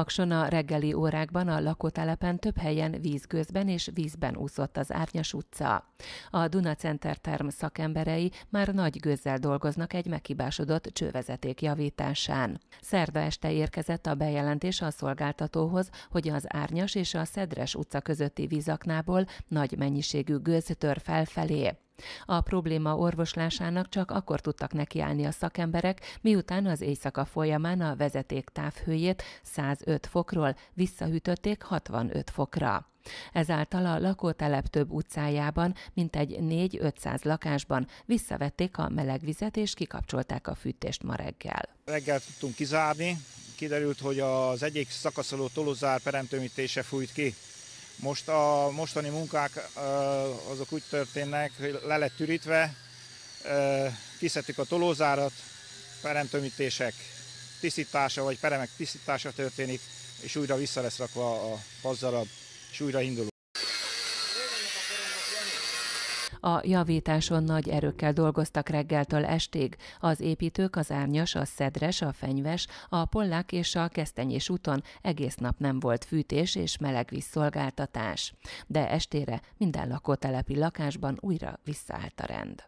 Pakson a reggeli órákban a lakótelepen több helyen vízgőzben és vízben úszott az Árnyas utca. A Duna Center Term szakemberei már nagy gőzzel dolgoznak egy meghibásodott csővezeték javításán. Szerda este érkezett a bejelentés a szolgáltatóhoz, hogy az Árnyas és a Szedres utca közötti vízaknából nagy mennyiségű gőz tör felfelé. A probléma orvoslásának csak akkor tudtak nekiállni a szakemberek, miután az éjszaka folyamán a vezeték távhőjét 105 fokról visszahűtötték 65 fokra. Ezáltal a lakótelep több utcájában, mintegy 4-500 lakásban visszavették a melegvizet és kikapcsolták a fűtést ma reggel. Reggel tudtunk kizárni, kiderült, hogy az egyik szakaszoló tolozár peremtömítése fújt ki most a mostani munkák azok úgy történnek, hogy le lett ürítve, kiszedtük a tolózárat, peremtömítések tisztítása vagy peremek tisztítása történik, és újra vissza lesz rakva a pazzarab, és újra indul. A javításon nagy erőkkel dolgoztak reggeltől estig. Az építők az árnyas, a szedres, a fenyves, a pollák és a kesztenyés úton egész nap nem volt fűtés és meleg vízszolgáltatás. De estére minden lakótelepi lakásban újra visszaállt a rend.